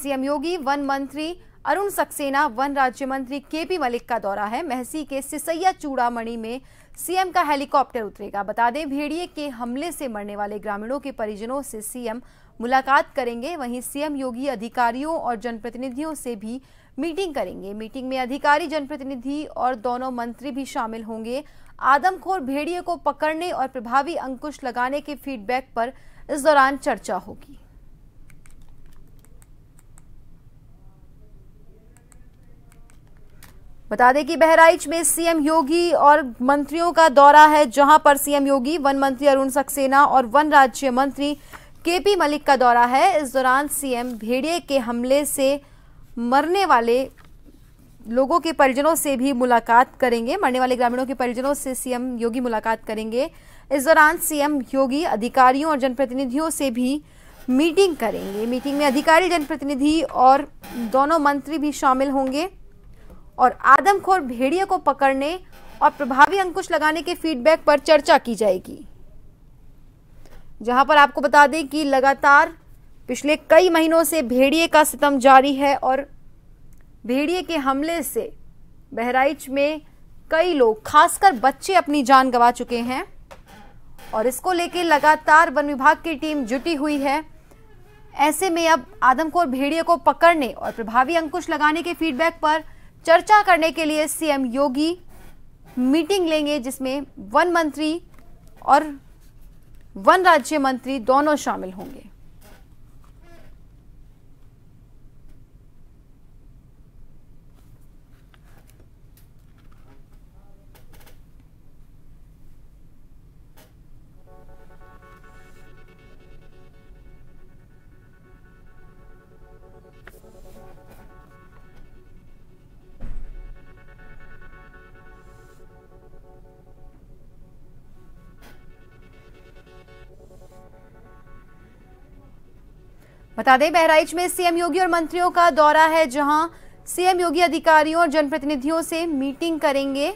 CM योगी one मंत्री Arun Saxena one राज्य मंत्री केपी मलिक का दौरा है महसी के सिसैया चूड़ामणि में सीएम का हेलीकॉप्टर उतरेगा बता दें भेड़िए के हमले से मरने वाले ग्रामीणों के परिजनों से सीएम मुलाकात करेंगे वहीं सीएम योगी अधिकारियों और जनप्रतिनिधियों से भी मीटिंग करेंगे मीटिंग में अधिकारी जनप्रतिनिधि और दोनों मंत्री भी शामिल होंगे आदमखोर भेड़िए को पकड़ने और प्रभावी अंकुश लगाने के फीडबैक पर इस दौरान चर्चा होगी बता दें कि बहराइच में सीएम योगी और मंत्रियों का दौरा है जहां पर सीएम योगी वन मंत्री अरुण सक्सेना और वन राज्य मंत्री केपी मलिक का दौरा है इस दौरान सीएम भेड़िए के हमले से मरने वाले लोगों के परिजनों से भी मुलाकात करेंगे मरने वाले ग्रामीणों के परिजनों से सीएम योगी मुलाकात करेंगे इस दौरान सीएम योगी अधिकारियों और जनप्रतिनिधियों से भी मीटिंग करेंगे मीटिंग में अधिकारी जनप्रतिनिधि और दोनों मंत्री भी शामिल होंगे और आदमखोर भेड़िए को पकड़ने और प्रभावी अंकुश लगाने के फीडबैक पर चर्चा की जाएगी जहां पर आपको बता दें कि लगातार पिछले कई महीनों से भेड़िए का सितम जारी है और भेड़िए के हमले से बहराइच में कई लोग खासकर बच्चे अपनी जान गंवा चुके हैं और इसको लेकर लगातार वन विभाग की टीम जुटी हुई है ऐसे में अब आदमखोर भेड़िए को पकड़ने और प्रभावी अंकुश लगाने के फीडबैक पर चर्चा करने के लिए सीएम योगी मीटिंग लेंगे जिसमें वन मंत्री और वन राज्य मंत्री दोनों शामिल होंगे बता दें बहराइच में सीएम योगी और मंत्रियों का दौरा है जहां सीएम योगी अधिकारियों और जनप्रतिनिधियों से मीटिंग करेंगे